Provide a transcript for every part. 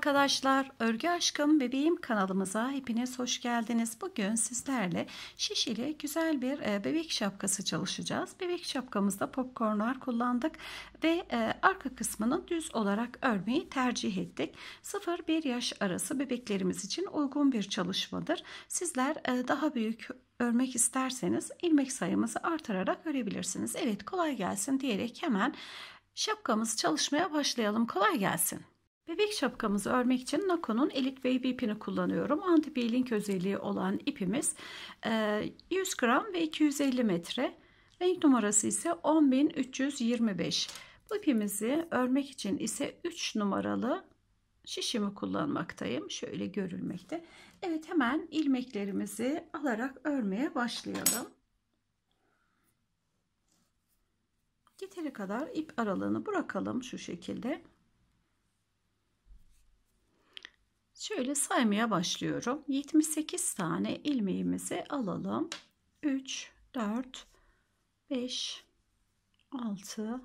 arkadaşlar, Örgü Aşkım Bebeğim kanalımıza hepiniz hoş geldiniz. Bugün sizlerle şişili güzel bir e, bebek şapkası çalışacağız. Bebek şapkamızda popcornlar kullandık ve e, arka kısmının düz olarak örmeyi tercih ettik. 0-1 yaş arası bebeklerimiz için uygun bir çalışmadır. Sizler e, daha büyük örmek isterseniz ilmek sayımızı artırarak örebilirsiniz. Evet kolay gelsin diyerek hemen şapkamız çalışmaya başlayalım. Kolay gelsin. Bebek şapkamızı örmek için Nako'nun Elite Baby ipini kullanıyorum. Anti-peeling özelliği olan ipimiz 100 e, gram ve 250 metre. Renk numarası ise 10.325. Bu ipimizi örmek için ise 3 numaralı şişimi kullanmaktayım. Şöyle görülmekte. Evet hemen ilmeklerimizi alarak örmeye başlayalım. Yeteri kadar ip aralığını bırakalım şu şekilde. Şöyle saymaya başlıyorum. 78 tane ilmeğimizi alalım. 3, 4, 5, 6,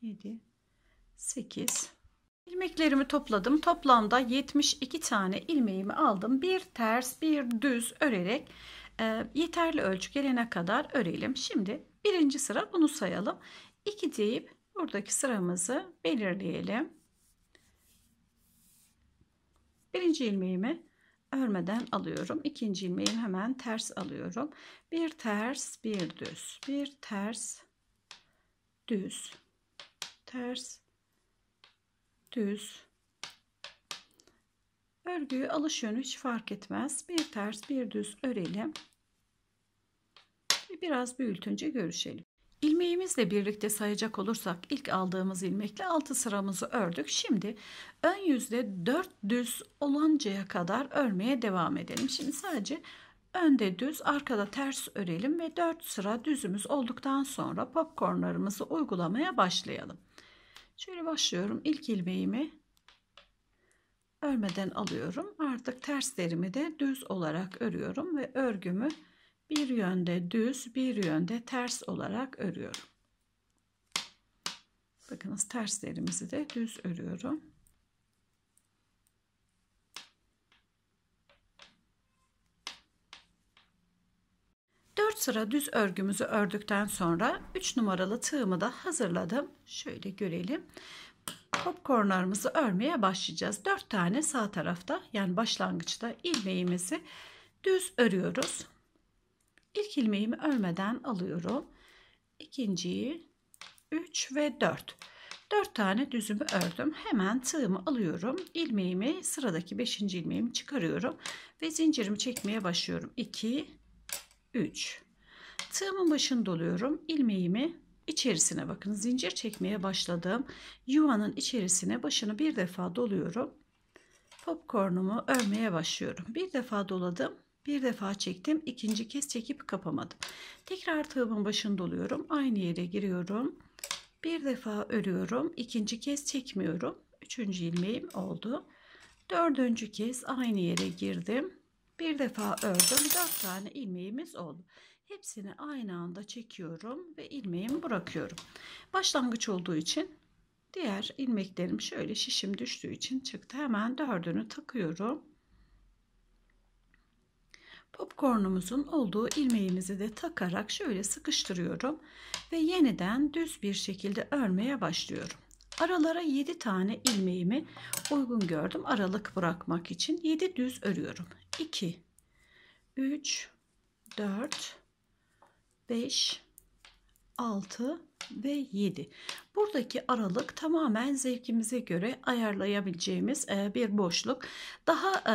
7, 8. İlmeklerimi topladım. Toplamda 72 tane ilmeğimi aldım. Bir ters, bir düz örerek e, yeterli ölçü gelene kadar örelim. Şimdi birinci sıra bunu sayalım. 2 deyip buradaki sıramızı belirleyelim. Birinci ilmeğimi örmeden alıyorum. İkinci ilmeğimi hemen ters alıyorum. Bir ters, bir düz. Bir ters, düz. Ters, düz. Örgüyü alış yönü hiç fark etmez. Bir ters, bir düz örelim. Biraz büyütünce görüşelim. İlmeğimizle birlikte sayacak olursak ilk aldığımız ilmekle 6 sıramızı ördük. Şimdi ön yüzde 4 düz oluncaya kadar örmeye devam edelim. Şimdi sadece önde düz arkada ters örelim ve 4 sıra düzümüz olduktan sonra popcornlarımızı uygulamaya başlayalım. Şöyle başlıyorum. İlk ilmeğimi örmeden alıyorum. Artık terslerimi de düz olarak örüyorum ve örgümü bir yönde düz bir yönde ters olarak örüyorum. Bakınız terslerimizi de düz örüyorum. sıra düz örgümüzü ördükten sonra 3 numaralı tığımı da hazırladım. Şöyle görelim. Popcornlarımızı örmeye başlayacağız. 4 tane sağ tarafta yani başlangıçta ilmeğimizi düz örüyoruz. İlk ilmeğimi örmeden alıyorum. İkinciyi 3 ve 4. 4 tane düzümü ördüm. Hemen tığımı alıyorum. ilmeğimi sıradaki 5. ilmeğimi çıkarıyorum. Ve zincirimi çekmeye başlıyorum. 2, 3. Tığımın başını doluyorum. ilmeğimi içerisine bakın. Zincir çekmeye başladım. Yuvanın içerisine başını bir defa doluyorum. Popcornumu örmeye başlıyorum. Bir defa doladım. Bir defa çektim. ikinci kez çekip kapamadım. Tekrar tığımın başını doluyorum. Aynı yere giriyorum. Bir defa örüyorum. ikinci kez çekmiyorum. Üçüncü ilmeğim oldu. Dördüncü kez aynı yere girdim. Bir defa ördüm. Dört tane ilmeğimiz oldu. Hepsini aynı anda çekiyorum ve ilmeğimi bırakıyorum. Başlangıç olduğu için diğer ilmeklerim şöyle şişim düştüğü için çıktı. Hemen dördünü takıyorum popcornumuzun olduğu ilmeğimizi de takarak şöyle sıkıştırıyorum ve yeniden düz bir şekilde örmeye başlıyorum. Aralara 7 tane ilmeğimi uygun gördüm aralık bırakmak için 7 düz örüyorum. 2 3 4 5 6 ve 7. Buradaki aralık tamamen zevkimize göre ayarlayabileceğimiz e, bir boşluk. Daha e,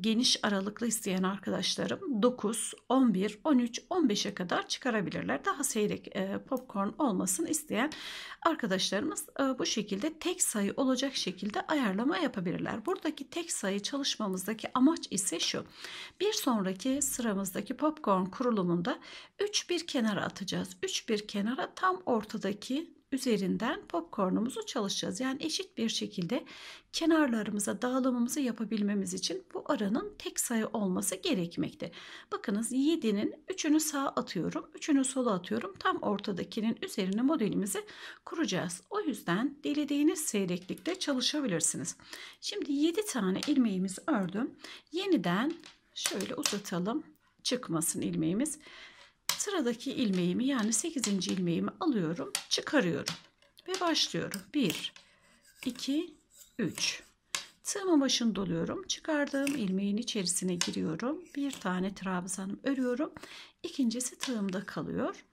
geniş aralıklı isteyen arkadaşlarım 9, 11, 13, 15'e kadar çıkarabilirler. Daha seyrek e, popcorn olmasını isteyen arkadaşlarımız bu şekilde tek sayı olacak şekilde ayarlama yapabilirler. Buradaki tek sayı çalışmamızdaki amaç ise şu. Bir sonraki sıramızdaki popcorn kurulumunda 3 bir kenara atacağız. 3 bir kenara tam ortadaki üzerinden popcornumuzu çalışacağız. Yani eşit bir şekilde kenarlarımıza dağılımımızı yapabilmemiz için bu aranın tek sayı olması gerekmekte. Bakınız 7'nin 3'ünü sağa atıyorum, 3'ünü sola atıyorum. Tam ortadakinin üzerine modelimizi kuracağız. O yüzden dilediğiniz seyreklikte çalışabilirsiniz. Şimdi 7 tane ilmeğimizi ördüm. Yeniden şöyle uzatalım çıkmasın ilmeğimiz sıradaki ilmeğimi yani 8. ilmeğimi alıyorum çıkarıyorum ve başlıyorum 1 2 3 tığımın başını doluyorum çıkardığım ilmeğin içerisine giriyorum bir tane trabzanım örüyorum ikincisi tığımda kalıyor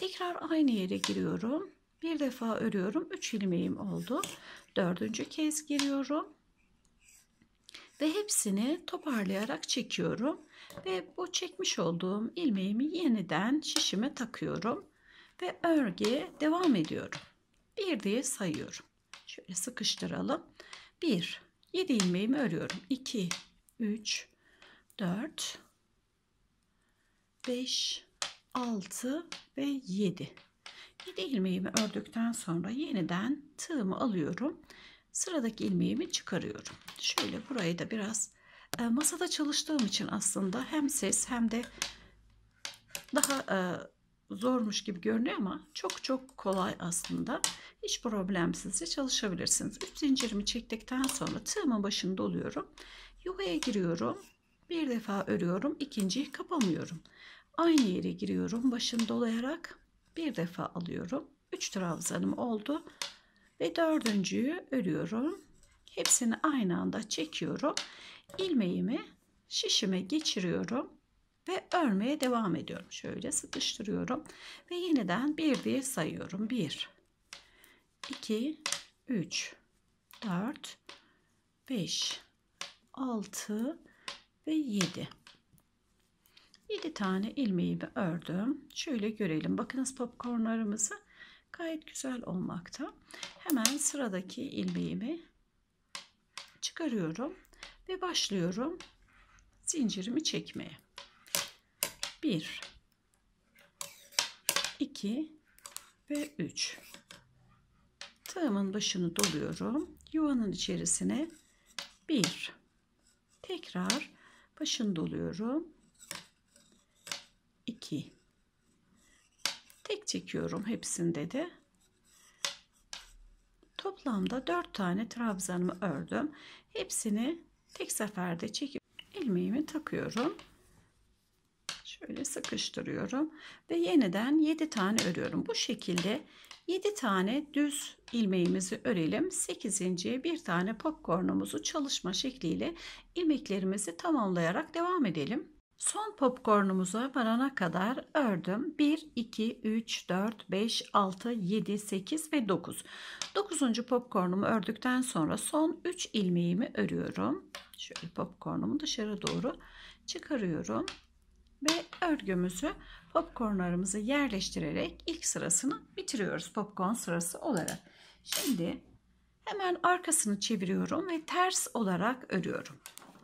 tekrar aynı yere giriyorum bir defa örüyorum 3 ilmeğim oldu dördüncü kez giriyorum ve hepsini toparlayarak çekiyorum ve bu çekmiş olduğum ilmeğimi yeniden şişime takıyorum ve örgüye devam ediyorum. Bir diye sayıyorum. Şöyle sıkıştıralım. 1 7 ilmeğimi örüyorum. 2 3 4 5 6 ve 7. 7 ilmeğimi ördükten sonra yeniden tığımı alıyorum sıradaki ilmeğimi çıkarıyorum. Şöyle burayı da biraz e, masada çalıştığım için aslında hem ses hem de daha e, zormuş gibi görünüyor ama çok çok kolay aslında. Hiç problemsizce çalışabilirsiniz. Üç zincirimi çektikten sonra tığımın başını doluyorum. Yuvaya giriyorum. Bir defa örüyorum. İkinciyi kapamıyorum. Aynı yere giriyorum. Başını dolayarak bir defa alıyorum. Üç trabzanım oldu ve dördüncüyü örüyorum. Hepsini aynı anda çekiyorum. İlmeğimi şişime geçiriyorum ve örmeye devam ediyorum. Şöyle sıkıştırıyorum ve yeniden bir diye sayıyorum. 1 2 3 4 5 6 ve 7 7 tane ilmeğimi ördüm. Şöyle görelim. Bakınız popkornlarımızı. Gayet güzel olmakta. Hemen sıradaki ilmeğimi çıkarıyorum ve başlıyorum zincirimi çekmeye. 1 2 ve 3 Tığımın başını doluyorum. Yuvanın içerisine 1 Tekrar başını doluyorum. Tek çekiyorum hepsinde de. Toplamda 4 tane trabzanımı ördüm. Hepsini tek seferde çekip ilmeğimi takıyorum. Şöyle sıkıştırıyorum ve yeniden 7 tane örüyorum. Bu şekilde 7 tane düz ilmeğimizi örelim. 8. bir tane popcornumuzu çalışma şekliyle ilmeklerimizi tamamlayarak devam edelim. Son popkornumuza varana kadar ördüm. 1, 2, 3, 4, 5, 6, 7, 8 ve 9. 9. popkornumu ördükten sonra son 3 ilmeğimi örüyorum. Şöyle popkornumu dışarı doğru çıkarıyorum. Ve örgümüzü popkornlarımızı yerleştirerek ilk sırasını bitiriyoruz. Popkorn sırası olarak. Şimdi hemen arkasını çeviriyorum ve ters olarak örüyorum.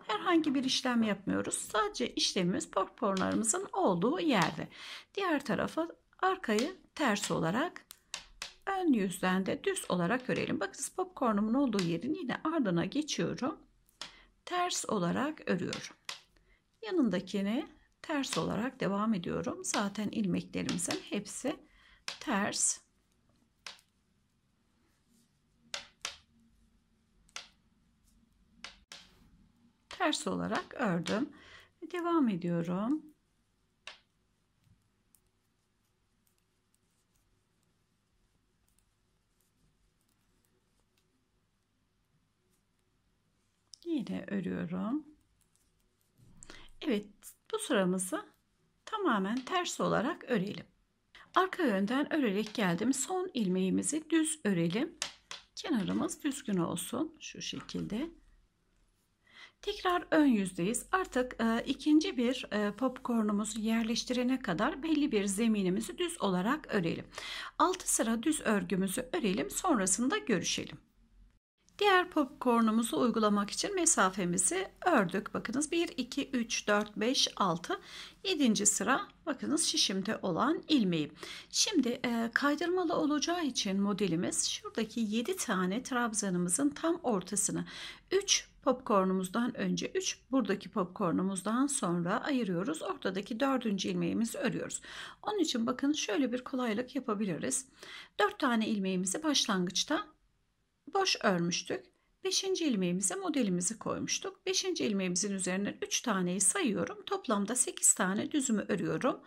Herhangi bir işlem yapmıyoruz. Sadece işlemimiz porporlarımızın olduğu yerde. Diğer tarafı, arkayı ters olarak ön yüzden de düz olarak örelim. Bakınız popcornumun olduğu yerin yine ardına geçiyorum. Ters olarak örüyorum. Yanındakini ters olarak devam ediyorum. Zaten ilmeklerimizin hepsi ters. ters olarak ördüm. Ve devam ediyorum. Yine örüyorum. Evet bu sıramızı tamamen ters olarak örelim. Arka yönden örerek geldim. Son ilmeğimizi düz örelim. Kenarımız düzgün olsun. Şu şekilde. Tekrar ön yüzdeyiz. Artık e, ikinci bir e, popcornumuzu yerleştirene kadar belli bir zeminimizi düz olarak örelim. Altı sıra düz örgümüzü örelim sonrasında görüşelim. Diğer popcornumuzu uygulamak için mesafemizi ördük. Bakınız 1, 2, 3, 4, 5, 6, 7. sıra bakınız şişimde olan ilmeği. Şimdi e, kaydırmalı olacağı için modelimiz şuradaki 7 tane trabzanımızın tam ortasına 3 popcornumuzdan önce 3, buradaki popcornumuzdan sonra ayırıyoruz. Ortadaki dördüncü ilmeğimizi örüyoruz. Onun için bakın şöyle bir kolaylık yapabiliriz. 4 tane ilmeğimizi başlangıçta boş örmüştük. 5. ilmeğimize modelimizi koymuştuk. 5. ilmeğimizin üzerinden 3 taneyi sayıyorum. Toplamda 8 tane düzümü örüyorum.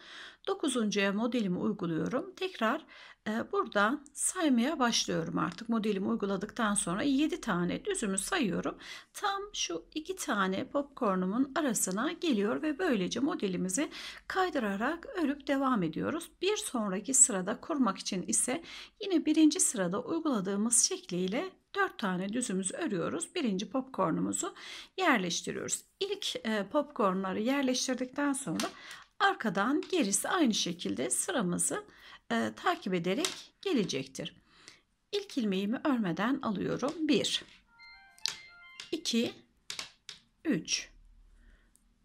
9.ya modelimi uyguluyorum. Tekrar ee, buradan saymaya başlıyorum artık modelimi uyguladıktan sonra 7 tane düzümü sayıyorum tam şu iki tane popcornumun arasına geliyor ve böylece modelimizi kaydırarak örüp devam ediyoruz bir sonraki sırada kurmak için ise yine birinci sırada uyguladığımız şekliyle 4 tane düzümüzü örüyoruz. Birinci popcornumuzu yerleştiriyoruz. İlk e, popcornları yerleştirdikten sonra arkadan gerisi aynı şekilde sıramızı e, takip ederek gelecektir. İlk ilmeğimi örmeden alıyorum. 1 2 3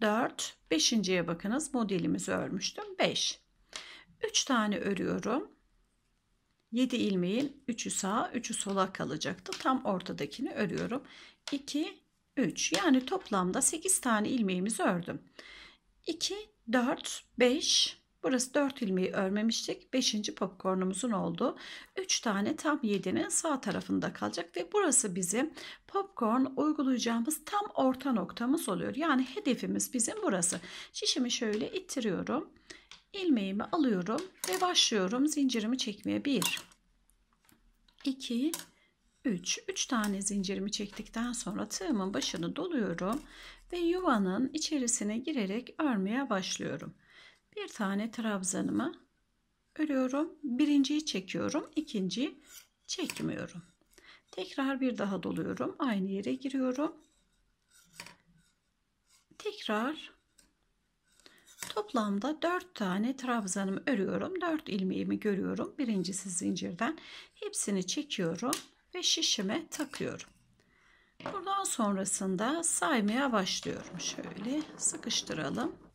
4 5.ye bakınız modelimizi örmüştüm. 5 3 tane örüyorum. 7 ilmeğin 3'ü sağa 3'ü sola kalacaktı. Tam ortadakini örüyorum. 2 3 yani toplamda 8 tane ilmeğimizi ördüm. 2 4 5 Burası 4 ilmeği örmemiştik. 5. popkornumuzun oldu. 3 tane tam 7'nin sağ tarafında kalacak ve burası bizim popkorn uygulayacağımız tam orta noktamız oluyor. Yani hedefimiz bizim burası. Şişimi şöyle ittiriyorum. Ilmeğimi alıyorum ve başlıyorum zincirimi çekmeye. 1 2 3 3 tane zincirimi çektikten sonra tığımın başını doluyorum ve yuvanın içerisine girerek örmeye başlıyorum bir tane trabzanımı örüyorum. Birinciyi çekiyorum. ikinciyi çekmiyorum. Tekrar bir daha doluyorum. Aynı yere giriyorum. Tekrar toplamda 4 tane trabzanımı örüyorum. 4 ilmeğimi görüyorum. Birincisi zincirden. Hepsini çekiyorum ve şişime takıyorum. Buradan sonrasında saymaya başlıyorum. Şöyle sıkıştıralım.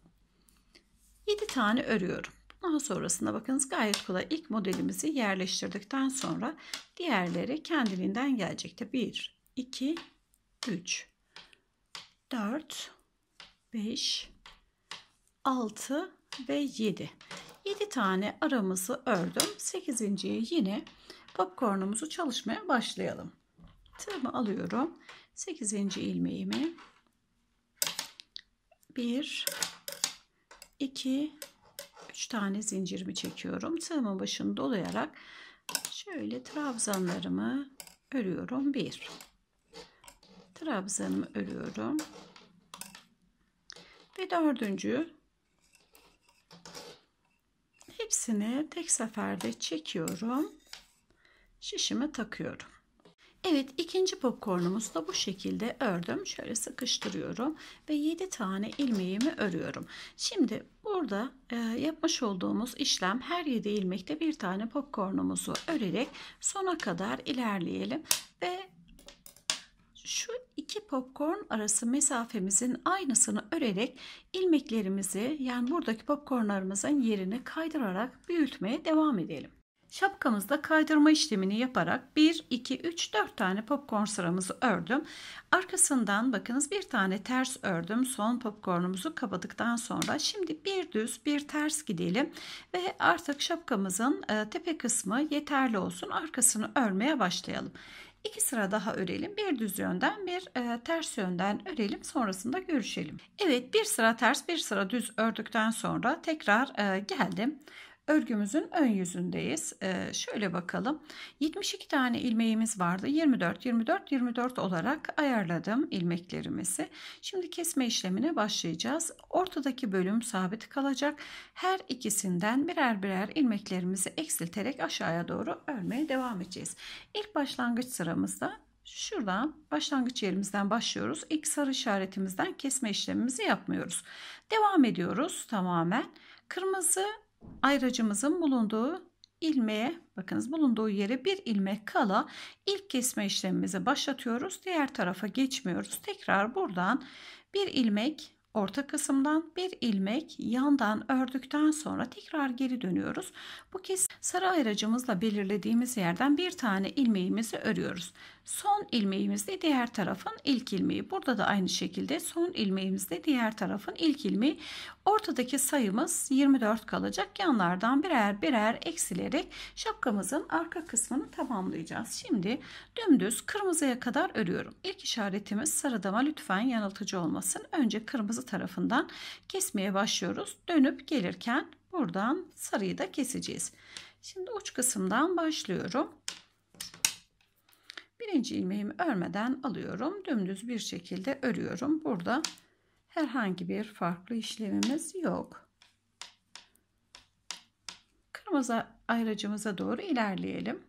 7 tane örüyorum. Daha sonrasında bakınız gayet kolay İlk modelimizi yerleştirdikten sonra diğerleri kendiliğinden gelecekti. 1, 2, 3, 4, 5, 6 ve 7. 7 tane aramızı ördüm. 8. yine popcornumuzu çalışmaya başlayalım. Tığımı alıyorum. 8. ilmeğimi 1 2 3 tane zincirimi çekiyorum. Tığımın başını dolayarak şöyle trabzanlarımı örüyorum. 1 trabzanımı örüyorum. Ve dördüncü hepsini tek seferde çekiyorum. Şişime takıyorum. Evet ikinci popkornumuzu da bu şekilde ördüm. Şöyle sıkıştırıyorum ve 7 tane ilmeğimi örüyorum. Şimdi burada e, yapmış olduğumuz işlem her 7 ilmekte bir tane popkornumuzu örerek sona kadar ilerleyelim. Ve şu iki popcorn arası mesafemizin aynısını örerek ilmeklerimizi yani buradaki popcornlarımızın yerini kaydırarak büyütmeye devam edelim. Şapkamızda kaydırma işlemini yaparak 1, 2, 3, 4 tane popcorn sıramızı ördüm. Arkasından bakınız bir tane ters ördüm. Son popcornumuzu kapadıktan sonra şimdi bir düz bir ters gidelim. Ve artık şapkamızın e, tepe kısmı yeterli olsun. Arkasını örmeye başlayalım. İki sıra daha örelim. Bir düz yönden bir e, ters yönden örelim. Sonrasında görüşelim. Evet bir sıra ters bir sıra düz ördükten sonra tekrar e, geldim örgümüzün ön yüzündeyiz. Ee, şöyle bakalım. 72 tane ilmeğimiz vardı. 24, 24, 24 olarak ayarladım ilmeklerimizi. Şimdi kesme işlemine başlayacağız. Ortadaki bölüm sabit kalacak. Her ikisinden birer birer ilmeklerimizi eksilterek aşağıya doğru örmeye devam edeceğiz. İlk başlangıç sıramızda Şuradan başlangıç yerimizden başlıyoruz. İlk sarı işaretimizden kesme işlemimizi yapmıyoruz. Devam ediyoruz tamamen. Kırmızı ayracımızın bulunduğu ilmeğe bakınız bulunduğu yere bir ilmek kala ilk kesme işlemimize başlatıyoruz. Diğer tarafa geçmiyoruz. Tekrar buradan bir ilmek orta kısımdan bir ilmek yandan ördükten sonra tekrar geri dönüyoruz. Bu kez sarı ayracımızla belirlediğimiz yerden bir tane ilmeğimizi örüyoruz. Son ilmeğimizde diğer tarafın ilk ilmeği. Burada da aynı şekilde son ilmeğimizde diğer tarafın ilk ilmeği. Ortadaki sayımız 24 kalacak. Yanlardan birer birer eksilerek şapkamızın arka kısmını tamamlayacağız. Şimdi dümdüz kırmızıya kadar örüyorum. İlk işaretimiz sarıdama lütfen yanıltıcı olmasın. Önce kırmızı tarafından kesmeye başlıyoruz. Dönüp gelirken buradan sarıyı da keseceğiz. Şimdi uç kısımdan başlıyorum. Birinci ilmeğimi örmeden alıyorum. Dümdüz bir şekilde örüyorum. Burada herhangi bir farklı işlemimiz yok. Kırmızı ayracımıza doğru ilerleyelim.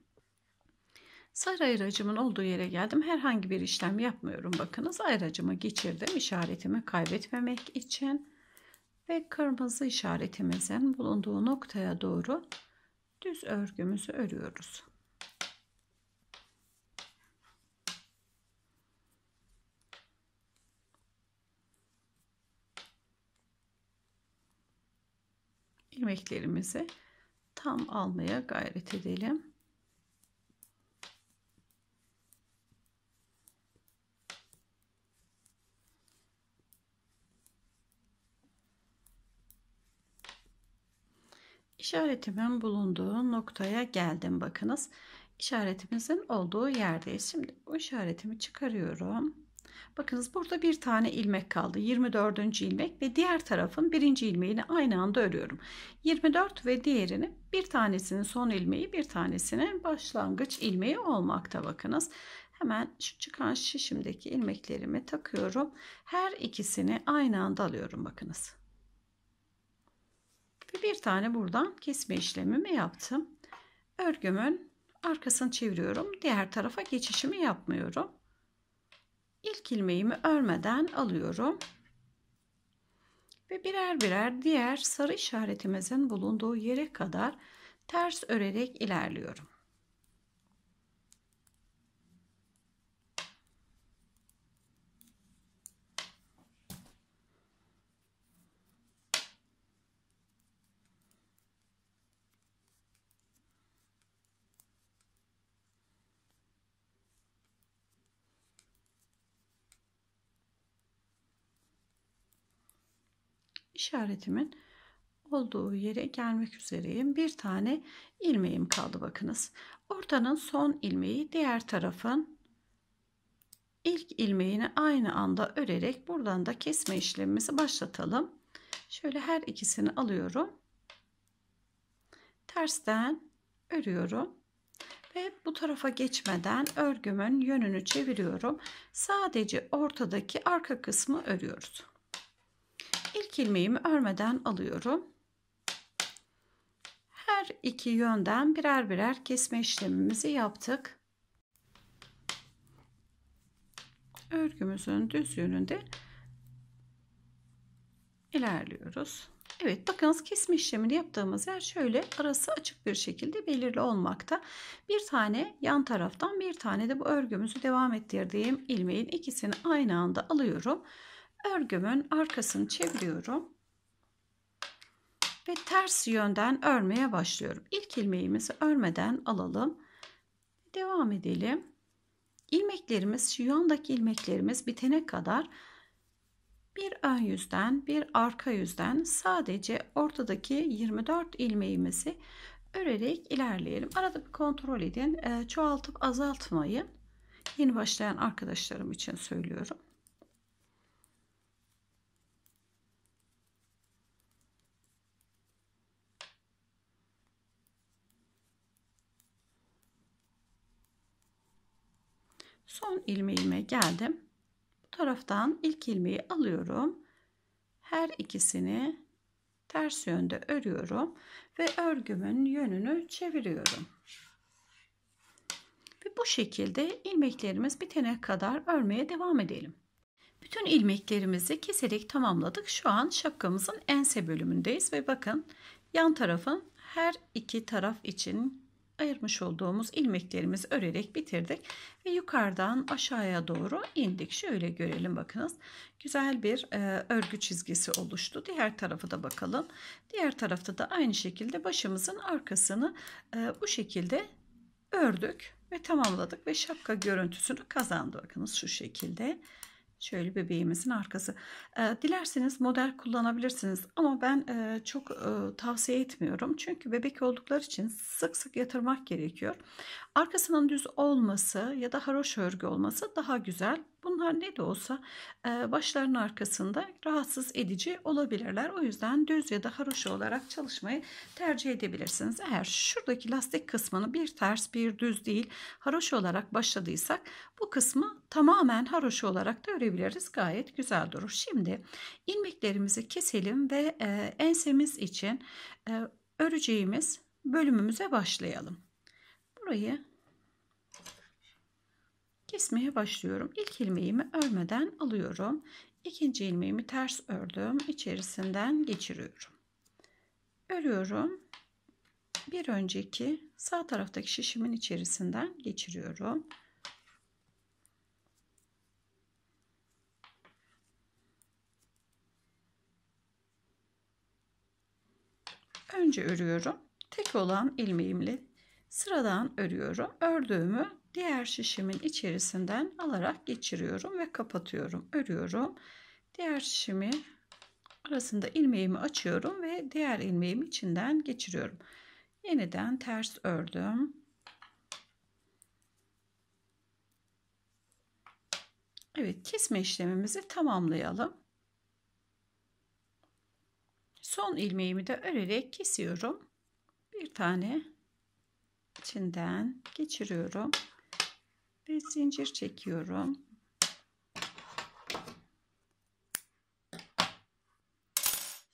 Sarı ayracımın olduğu yere geldim. Herhangi bir işlem yapmıyorum. Bakınız ayracımı geçirdim. işaretimi kaybetmemek için. Ve kırmızı işaretimizin bulunduğu noktaya doğru düz örgümüzü örüyoruz. ilmeklerimizi tam almaya gayret edelim. İşaretimin bulunduğu noktaya geldim bakınız. işaretimizin olduğu yerdeyiz. Şimdi bu işaretimi çıkarıyorum. Bakınız burada bir tane ilmek kaldı. 24. ilmek ve diğer tarafın birinci ilmeğini aynı anda örüyorum. 24 ve diğerini bir tanesinin son ilmeği bir tanesinin başlangıç ilmeği olmakta bakınız. Hemen şu çıkan şişimdeki ilmeklerimi takıyorum. Her ikisini aynı anda alıyorum bakınız. Ve bir tane buradan kesme işlemimi yaptım. Örgümün arkasını çeviriyorum. Diğer tarafa geçişimi yapmıyorum ilk ilmeğimi örmeden alıyorum. Ve birer birer diğer sarı işaretimizin bulunduğu yere kadar ters örerek ilerliyorum. işaretimin olduğu yere gelmek üzereyim. Bir tane ilmeğim kaldı bakınız. Ortanın son ilmeği diğer tarafın ilk ilmeğini aynı anda örerek buradan da kesme işlemimizi başlatalım. Şöyle her ikisini alıyorum. Tersten örüyorum. Ve bu tarafa geçmeden örgümün yönünü çeviriyorum. Sadece ortadaki arka kısmı örüyoruz. İlk ilmeğimi örmeden alıyorum. Her iki yönden birer birer kesme işlemimizi yaptık. Örgümüzün düz yönünde ilerliyoruz. Evet bakınız kesme işlemini yaptığımız yer şöyle arası açık bir şekilde belirli olmakta. Bir tane yan taraftan bir tane de bu örgümüzü devam ettirdiğim ilmeğin ikisini aynı anda alıyorum örgümün arkasını çeviriyorum ve ters yönden örmeye başlıyorum. İlk ilmeğimizi örmeden alalım. Devam edelim. Ilmeklerimiz, şu yandaki ilmeklerimiz bitene kadar bir ön yüzden bir arka yüzden sadece ortadaki 24 ilmeğimizi örerek ilerleyelim. Arada bir kontrol edin. Ee, çoğaltıp azaltmayın. Yeni başlayan arkadaşlarım için söylüyorum. son ilmeğime geldim. Bu taraftan ilk ilmeği alıyorum. Her ikisini ters yönde örüyorum ve örgümün yönünü çeviriyorum. Ve bu şekilde ilmeklerimiz bitene kadar örmeye devam edelim. Bütün ilmeklerimizi keserek tamamladık. Şu an şapkamızın ense bölümündeyiz ve bakın yan tarafın her iki taraf için ayırmış olduğumuz ilmeklerimizi örerek bitirdik ve yukarıdan aşağıya doğru indik. Şöyle görelim bakınız. Güzel bir e, örgü çizgisi oluştu. Diğer tarafı da bakalım. Diğer tarafta da aynı şekilde başımızın arkasını e, bu şekilde ördük ve tamamladık ve şapka görüntüsünü kazandı. Bakınız şu şekilde. Şöyle bebeğimizin arkası. Ee, dilerseniz model kullanabilirsiniz ama ben e, çok e, tavsiye etmiyorum. Çünkü bebek oldukları için sık sık yatırmak gerekiyor. Arkasının düz olması ya da haroş örgü olması daha güzel. Bunlar ne de olsa e, başların arkasında rahatsız edici olabilirler. O yüzden düz ya da haroş olarak çalışmayı tercih edebilirsiniz. Eğer şuradaki lastik kısmını bir ters bir düz değil haroş olarak başladıysak bu kısmı tamamen haroş olarak da örebiliriz. Gayet güzel durur. Şimdi ilmeklerimizi keselim ve e, ensemiz için e, öreceğimiz bölümümüze başlayalım burayı kesmeye başlıyorum. İlk ilmeğimi örmeden alıyorum. İkinci ilmeğimi ters ördüm. İçerisinden geçiriyorum. Örüyorum. Bir önceki sağ taraftaki şişimin içerisinden geçiriyorum. Önce örüyorum. Tek olan ilmeğimle Sıradan örüyorum. Ördüğümü diğer şişimin içerisinden alarak geçiriyorum ve kapatıyorum. Örüyorum. Diğer şişimi arasında ilmeğimi açıyorum ve diğer ilmeğimi içinden geçiriyorum. Yeniden ters ördüm. Evet kesme işlemimizi tamamlayalım. Son ilmeğimi de örerek kesiyorum. Bir tane içinden geçiriyorum ve zincir çekiyorum.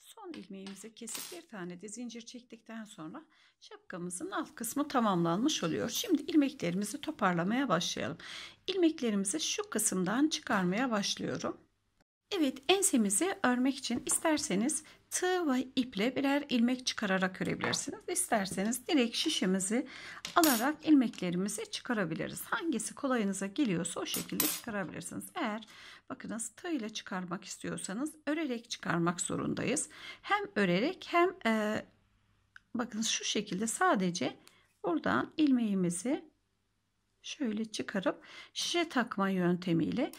Son ilmeğimizi kesip bir tane de zincir çektikten sonra şapkamızın alt kısmı tamamlanmış oluyor. Şimdi ilmeklerimizi toparlamaya başlayalım. ilmeklerimizi şu kısımdan çıkarmaya başlıyorum. Evet ensemizi örmek için isterseniz tığ ve iple birer ilmek çıkararak örebilirsiniz. İsterseniz direkt şişemizi alarak ilmeklerimizi çıkarabiliriz. Hangisi kolayınıza geliyorsa o şekilde çıkarabilirsiniz. Eğer bakınız tığ ile çıkarmak istiyorsanız örerek çıkarmak zorundayız. Hem örerek hem e, bakınız şu şekilde sadece buradan ilmeğimizi şöyle çıkarıp şişe takma yöntemiyle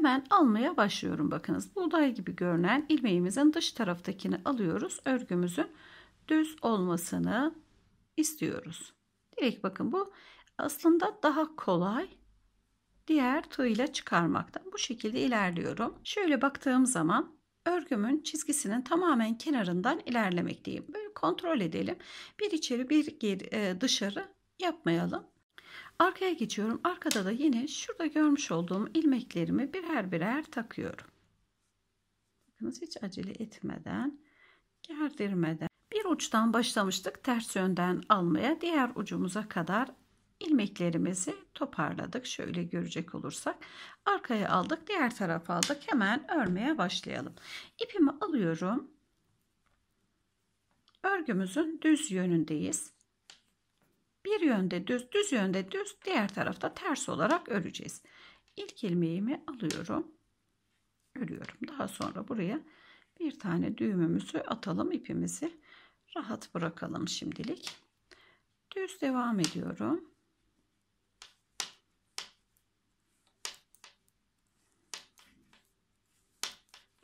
Hemen almaya başlıyorum bakınız. Buğday gibi görünen ilmeğimizin dış taraftakini alıyoruz. Örgümüzün düz olmasını istiyoruz. Direkt bakın bu aslında daha kolay diğer tığ ile çıkarmakta. Bu şekilde ilerliyorum. Şöyle baktığım zaman örgümün çizgisinin tamamen kenarından ilerlemekteyim. Böyle kontrol edelim. Bir içeri bir geri, e, dışarı yapmayalım. Arkaya geçiyorum. Arkada da yine şurada görmüş olduğum ilmeklerimi birer birer takıyorum. Bakınız hiç acele etmeden, gerdirmeden. Bir uçtan başlamıştık ters yönden almaya. Diğer ucumuza kadar ilmeklerimizi toparladık. Şöyle görecek olursak arkaya aldık, diğer tarafa aldık. Hemen örmeye başlayalım. İpimi alıyorum. Örgümüzün düz yönündeyiz. Bir yönde düz, düz yönde düz, diğer tarafta ters olarak öreceğiz. İlk ilmeğimi alıyorum. Örüyorum. Daha sonra buraya bir tane düğümümüzü atalım. ipimizi rahat bırakalım şimdilik. Düz devam ediyorum.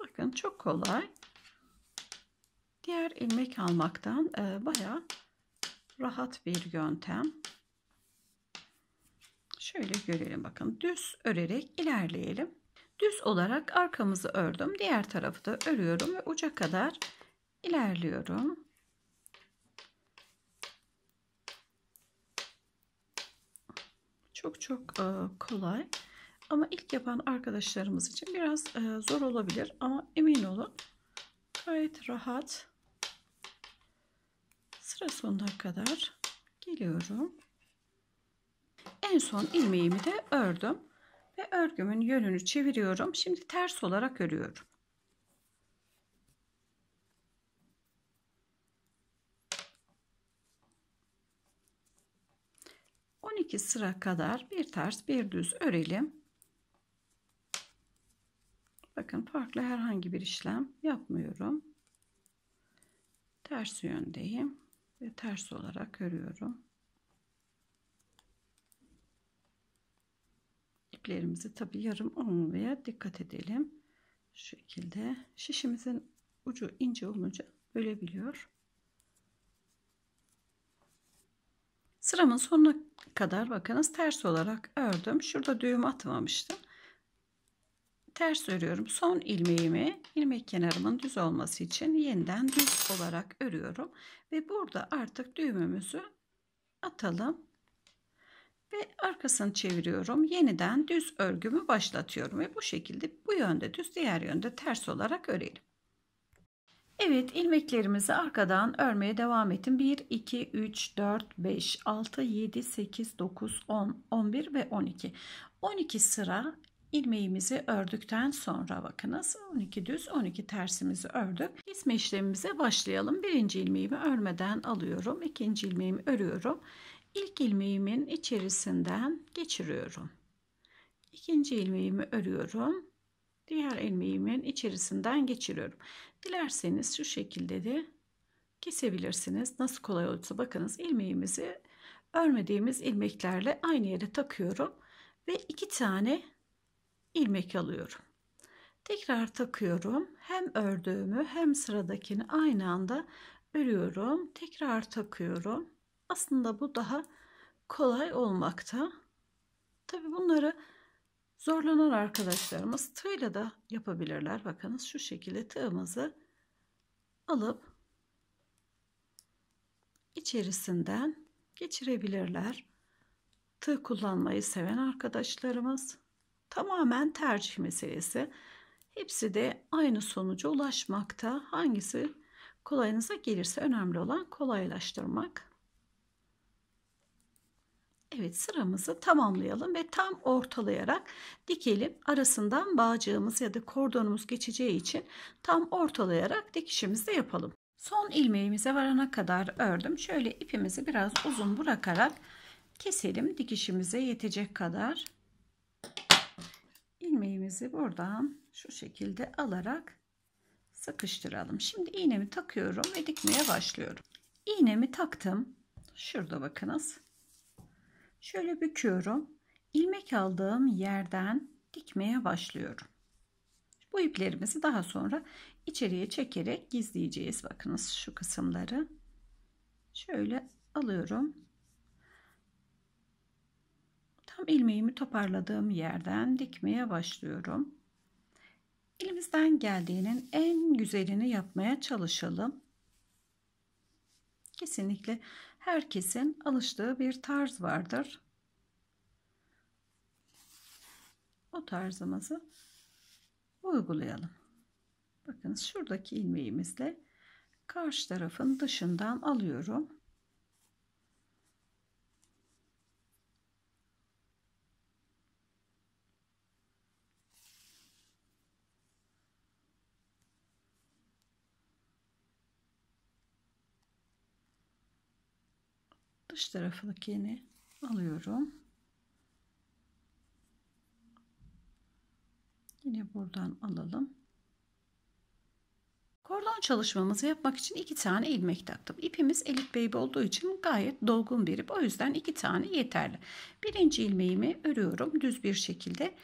Bakın çok kolay. Diğer ilmek almaktan e, bayağı rahat bir yöntem. Şöyle görelim bakın düz örerek ilerleyelim. Düz olarak arkamızı ördüm. Diğer tarafı da örüyorum ve uca kadar ilerliyorum. Çok çok e, kolay. Ama ilk yapan arkadaşlarımız için biraz e, zor olabilir. Ama emin olun gayet rahat sıra sonuna kadar geliyorum. En son ilmeğimi de ördüm ve örgümün yönünü çeviriyorum. Şimdi ters olarak örüyorum. On iki sıra kadar bir ters bir düz örelim. Bakın farklı herhangi bir işlem yapmıyorum. Ters yöndeyim ve ters olarak örüyorum. İplerimizi tabi yarım olmaya dikkat edelim. Şu şekilde şişimizin ucu ince olunca bölebiliyor. Sıramın sonuna kadar bakınız ters olarak ördüm. Şurada düğüm atmamıştım ters örüyorum. Son ilmeğimi ilmek kenarımın düz olması için yeniden düz olarak örüyorum. Ve burada artık düğümümüzü atalım. Ve arkasını çeviriyorum. Yeniden düz örgümü başlatıyorum. Ve bu şekilde bu yönde düz diğer yönde ters olarak örelim. Evet ilmeklerimizi arkadan örmeye devam edin. 1, 2, 3, 4, 5, 6, 7, 8, 9, 10, 11 ve 12. 12 sıra ilmeğimizi ördükten sonra bakınız 12 düz 12 tersimizi ördük. Kesme işlemimize başlayalım. Birinci ilmeğimi örmeden alıyorum. ikinci ilmeğimi örüyorum. İlk ilmeğimin içerisinden geçiriyorum. İkinci ilmeğimi örüyorum. Diğer ilmeğimin içerisinden geçiriyorum. Dilerseniz şu şekilde de kesebilirsiniz. Nasıl kolay olursa bakınız ilmeğimizi örmediğimiz ilmeklerle aynı yere takıyorum ve iki tane ilmek alıyorum. Tekrar takıyorum. Hem ördüğümü hem sıradakini aynı anda örüyorum. Tekrar takıyorum. Aslında bu daha kolay olmakta. Tabi bunları zorlanan arkadaşlarımız tığla da yapabilirler. Bakınız şu şekilde tığımızı alıp içerisinden geçirebilirler. Tığ kullanmayı seven arkadaşlarımız Tamamen tercih meselesi. Hepsi de aynı sonuca ulaşmakta. Hangisi kolayınıza gelirse önemli olan kolaylaştırmak. Evet sıramızı tamamlayalım ve tam ortalayarak dikelim. Arasından bağcığımız ya da kordonumuz geçeceği için tam ortalayarak dikişimizi yapalım. Son ilmeğimize varana kadar ördüm. Şöyle ipimizi biraz uzun bırakarak keselim dikişimize yetecek kadar ilmeğimizi buradan şu şekilde alarak sıkıştıralım. Şimdi iğnemi takıyorum ve dikmeye başlıyorum. İğnemi taktım. Şurada bakınız. Şöyle büküyorum. İlmek aldığım yerden dikmeye başlıyorum. Bu iplerimizi daha sonra içeriye çekerek gizleyeceğiz. Bakınız şu kısımları. Şöyle alıyorum. Tam ilmeğimi toparladığım yerden dikmeye başlıyorum. Elimizden geldiğinin en güzelini yapmaya çalışalım. Kesinlikle herkesin alıştığı bir tarz vardır. O tarzımızı uygulayalım. Bakın şuradaki ilmeğimizle karşı tarafın dışından alıyorum. dış tarafındaki yeni alıyorum. Yine buradan alalım. Kordon çalışmamızı yapmak için iki tane ilmek taktım. İpimiz elit baby olduğu için gayet dolgun bir ip. O yüzden iki tane yeterli. Birinci ilmeğimi örüyorum düz bir şekilde.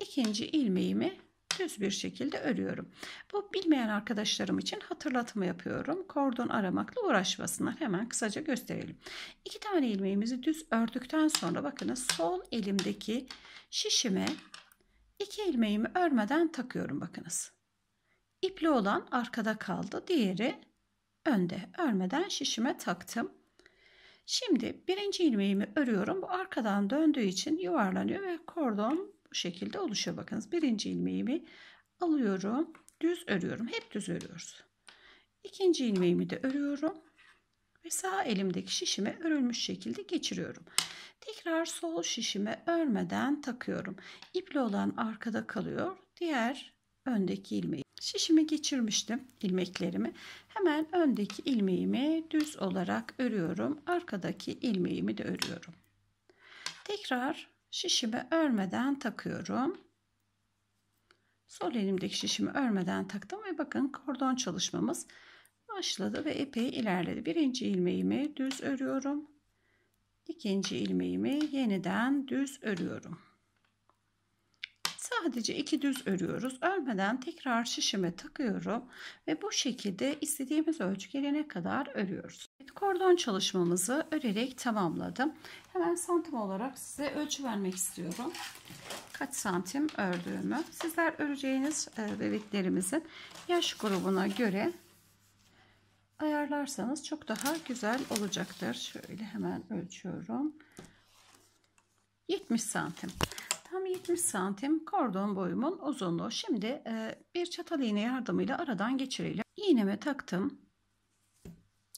İkinci ilmeğimi düz bir şekilde örüyorum. Bu bilmeyen arkadaşlarım için hatırlatma yapıyorum. Kordon aramakla uğraşmasınlar. Hemen kısaca gösterelim. İki tane ilmeğimizi düz ördükten sonra bakınız sol elimdeki şişime iki ilmeğimi örmeden takıyorum bakınız. İpli olan arkada kaldı. Diğeri önde. Örmeden şişime taktım. Şimdi birinci ilmeğimi örüyorum. Bu arkadan döndüğü için yuvarlanıyor ve kordon bu şekilde oluşuyor. Bakınız birinci ilmeğimi alıyorum. Düz örüyorum. Hep düz örüyoruz. İkinci ilmeğimi de örüyorum. Ve sağ elimdeki şişime örülmüş şekilde geçiriyorum. Tekrar sol şişime örmeden takıyorum. İpli olan arkada kalıyor. Diğer öndeki ilmeği. Şişimi geçirmiştim ilmeklerimi. Hemen öndeki ilmeğimi düz olarak örüyorum. Arkadaki ilmeğimi de örüyorum. Tekrar şişimi örmeden takıyorum. Sol elimdeki şişimi örmeden taktım ve bakın kordon çalışmamız başladı ve epey ilerledi. Birinci ilmeğimi düz örüyorum. İkinci ilmeğimi yeniden düz örüyorum. Sadece iki düz örüyoruz. Örmeden tekrar şişime takıyorum ve bu şekilde istediğimiz ölçü gelene kadar örüyoruz. Evet, kordon çalışmamızı örerek tamamladım. Hemen santim olarak size ölçü vermek istiyorum. Kaç santim ördüğümü. Sizler öreceğiniz e, bebeklerimizin yaş grubuna göre ayarlarsanız çok daha güzel olacaktır. Şöyle hemen ölçüyorum. 70 santim tam 70 santim kordon boyumun uzunluğu. Şimdi e, bir çatal iğne yardımıyla aradan geçireyim. İğneme taktım.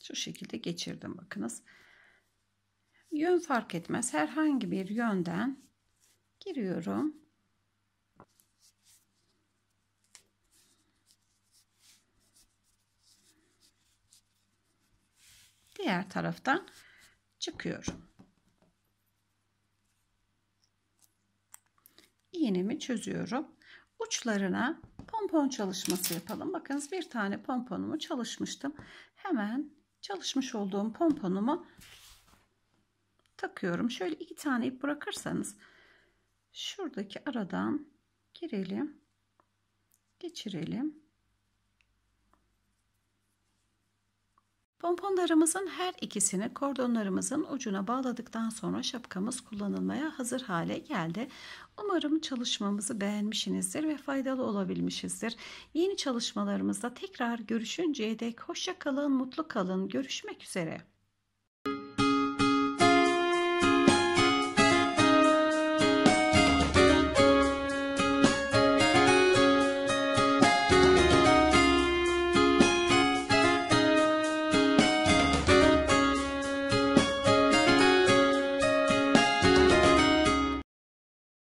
Şu şekilde geçirdim bakınız. Yön fark etmez. Herhangi bir yönden giriyorum. Diğer taraftan çıkıyorum. iğnemi çözüyorum. Uçlarına pompon çalışması yapalım. Bakınız bir tane pomponumu çalışmıştım. Hemen çalışmış olduğum pomponumu takıyorum. Şöyle iki tane ip bırakırsanız şuradaki aradan girelim. Geçirelim. Pomponlarımızın her ikisini kordonlarımızın ucuna bağladıktan sonra şapkamız kullanılmaya hazır hale geldi. Umarım çalışmamızı beğenmişsinizdir ve faydalı olabilmişizdir. Yeni çalışmalarımızda tekrar görüşünceye dek hoşça kalın, mutlu kalın. Görüşmek üzere.